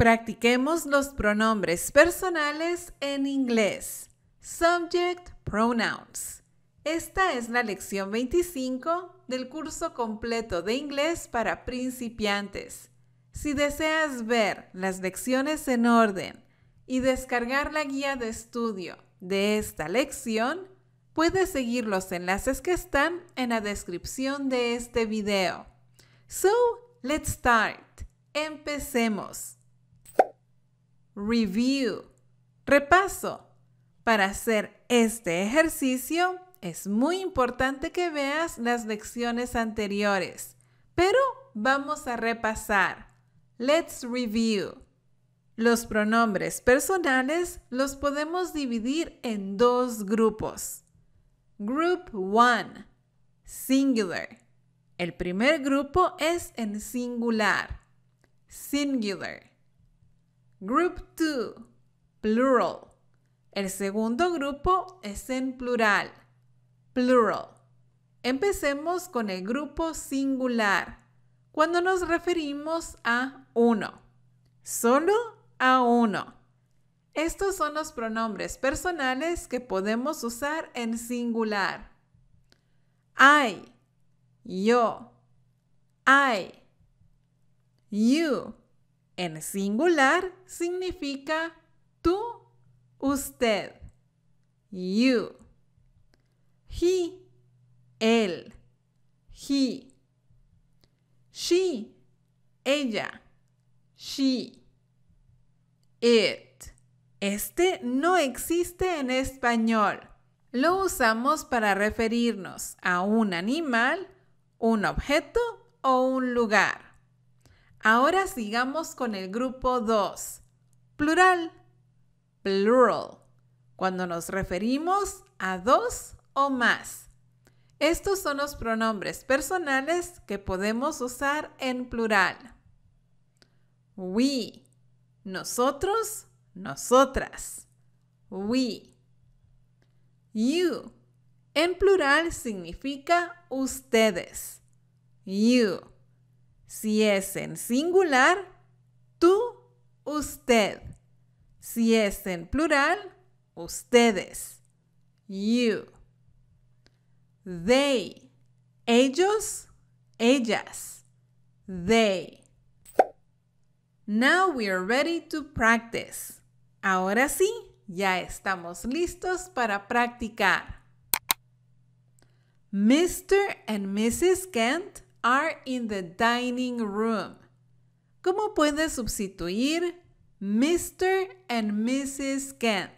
Practiquemos los pronombres personales en inglés. Subject Pronouns. Esta es la lección 25 del curso completo de inglés para principiantes. Si deseas ver las lecciones en orden y descargar la guía de estudio de esta lección, puedes seguir los enlaces que están en la descripción de este video. So, let's start. Empecemos review, repaso. Para hacer este ejercicio es muy importante que veas las lecciones anteriores, pero vamos a repasar. Let's review. Los pronombres personales los podemos dividir en dos grupos. Group 1, singular. El primer grupo es en singular, singular. Group 2, plural. El segundo grupo es en plural, plural. Empecemos con el grupo singular, cuando nos referimos a uno, solo a uno. Estos son los pronombres personales que podemos usar en singular. I, yo, I, you, en singular significa tú, usted, you, he, él, he, she, ella, she, it. Este no existe en español. Lo usamos para referirnos a un animal, un objeto o un lugar. Ahora sigamos con el grupo 2. Plural. Plural. Cuando nos referimos a dos o más. Estos son los pronombres personales que podemos usar en plural. We. Nosotros, nosotras. We. You. En plural significa ustedes. You. Si es en singular, tú, usted. Si es en plural, ustedes. You. They. Ellos, ellas. They. Now we are ready to practice. Ahora sí, ya estamos listos para practicar. Mr. and Mrs. Kent are in the dining room. ¿Cómo puedes sustituir Mr. and Mrs. Kent?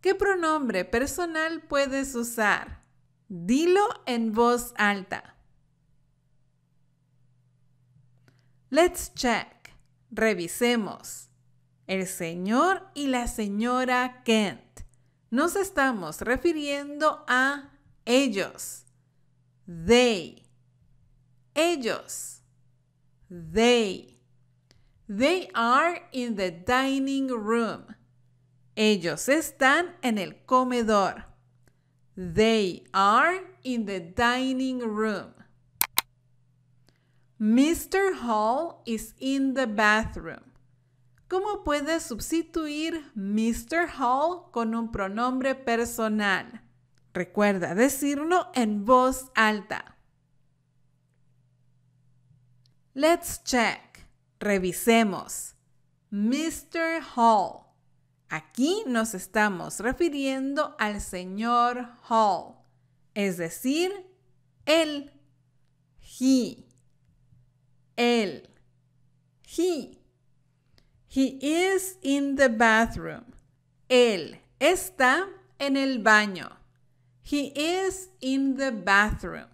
¿Qué pronombre personal puedes usar? Dilo en voz alta. Let's check. Revisemos. El señor y la señora Kent. Nos estamos refiriendo a ellos. They. Ellos. They. They are in the dining room. Ellos están en el comedor. They are in the dining room. Mr. Hall is in the bathroom. ¿Cómo puedes sustituir Mr. Hall con un pronombre personal? Recuerda decirlo en voz alta. Let's check. Revisemos. Mr. Hall. Aquí nos estamos refiriendo al señor Hall, es decir, él. He. Él. He. He is in the bathroom. Él está en el baño. He is in the bathroom.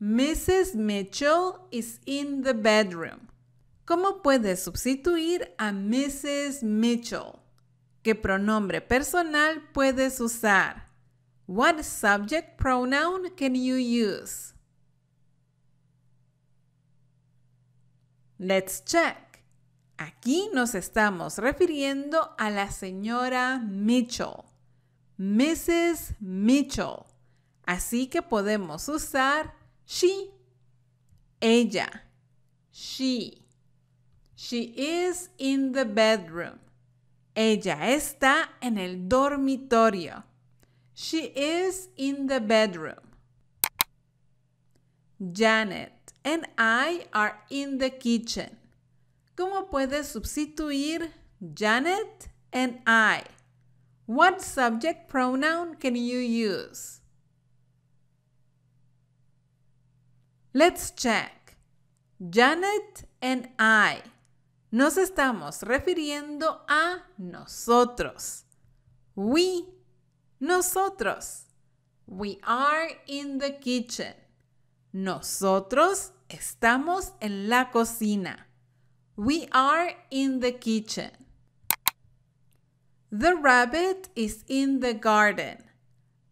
Mrs. Mitchell is in the bedroom. ¿Cómo puedes sustituir a Mrs. Mitchell? ¿Qué pronombre personal puedes usar? What subject pronoun can you use? Let's check. Aquí nos estamos refiriendo a la señora Mitchell. Mrs. Mitchell. Así que podemos usar She, ella, she. She is in the bedroom. Ella está en el dormitorio. She is in the bedroom. Janet and I are in the kitchen. ¿Cómo puedes sustituir Janet and I? What subject pronoun can you use? Let's check. Janet and I. Nos estamos refiriendo a nosotros. We, nosotros. We are in the kitchen. Nosotros estamos en la cocina. We are in the kitchen. The rabbit is in the garden.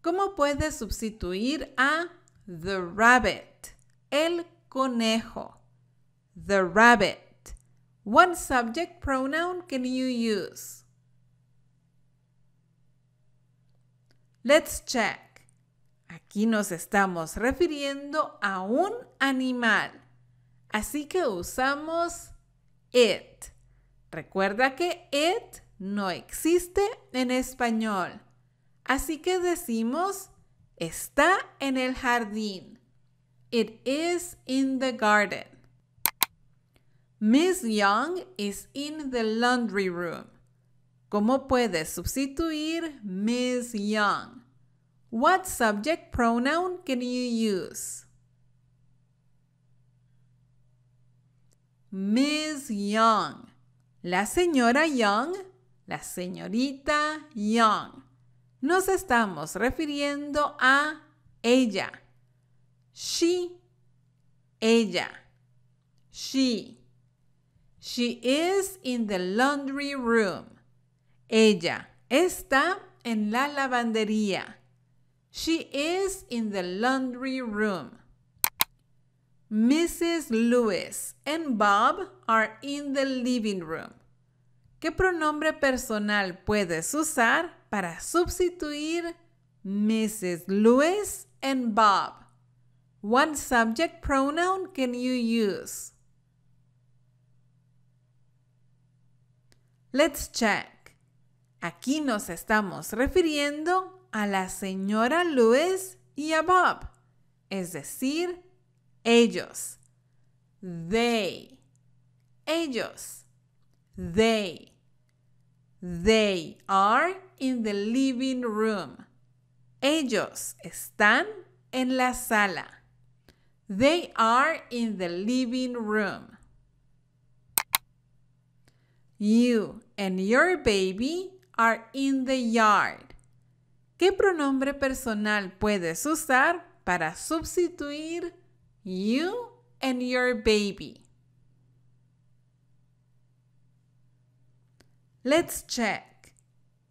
¿Cómo puedes sustituir a the rabbit? El conejo. The rabbit. What subject pronoun can you use? Let's check. Aquí nos estamos refiriendo a un animal. Así que usamos it. Recuerda que it no existe en español. Así que decimos está en el jardín. It is in the garden. Miss Young is in the laundry room. ¿Cómo puedes sustituir Miss Young? What subject pronoun can you use? Miss Young. La señora Young, la señorita Young. Nos estamos refiriendo a ella. She, ella. She. She is in the laundry room. Ella está en la lavandería. She is in the laundry room. Mrs. Lewis and Bob are in the living room. ¿Qué pronombre personal puedes usar para sustituir Mrs. Lewis and Bob? What subject pronoun can you use? Let's check. Aquí nos estamos refiriendo a la señora Lewis y a Bob, es decir, ellos. They. Ellos. They. They are in the living room. Ellos están en la sala. They are in the living room. You and your baby are in the yard. ¿Qué pronombre personal puedes usar para sustituir you and your baby? Let's check.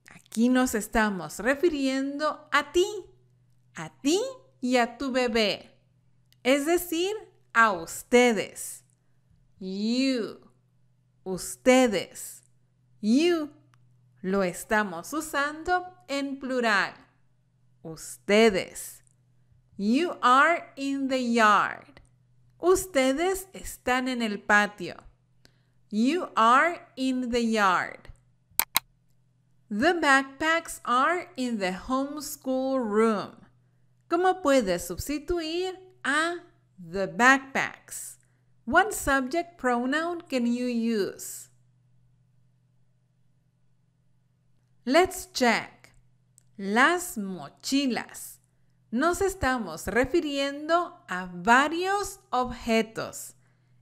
Aquí nos estamos refiriendo a ti, a ti y a tu bebé. Es decir, a ustedes. You. Ustedes. You. Lo estamos usando en plural. Ustedes. You are in the yard. Ustedes están en el patio. You are in the yard. The backpacks are in the homeschool room. ¿Cómo puedes sustituir a ah, the backpacks. What subject pronoun can you use? Let's check. Las mochilas. Nos estamos refiriendo a varios objetos.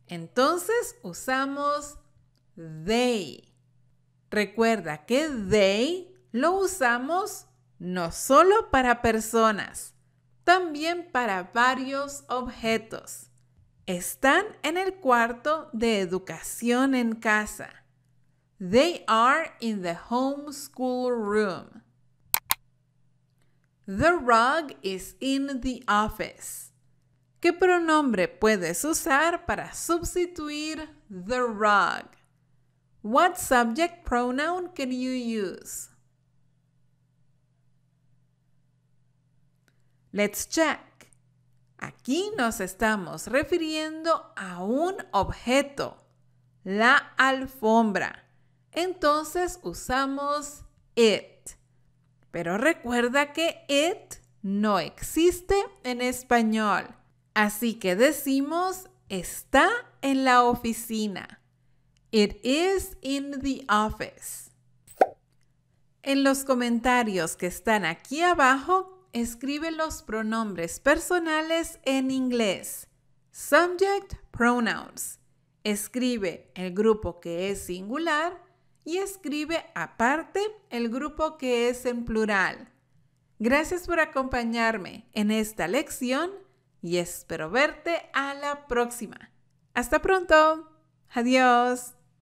Entonces usamos they. Recuerda que they lo usamos no solo para personas, también para varios objetos. Están en el cuarto de educación en casa. They are in the school room. The rug is in the office. ¿Qué pronombre puedes usar para sustituir the rug? What subject pronoun can you use? Let's check. Aquí nos estamos refiriendo a un objeto, la alfombra. Entonces usamos it. Pero recuerda que it no existe en español. Así que decimos está en la oficina. It is in the office. En los comentarios que están aquí abajo, escribe los pronombres personales en inglés. Subject pronouns. Escribe el grupo que es singular y escribe aparte el grupo que es en plural. Gracias por acompañarme en esta lección y espero verte a la próxima. Hasta pronto. Adiós.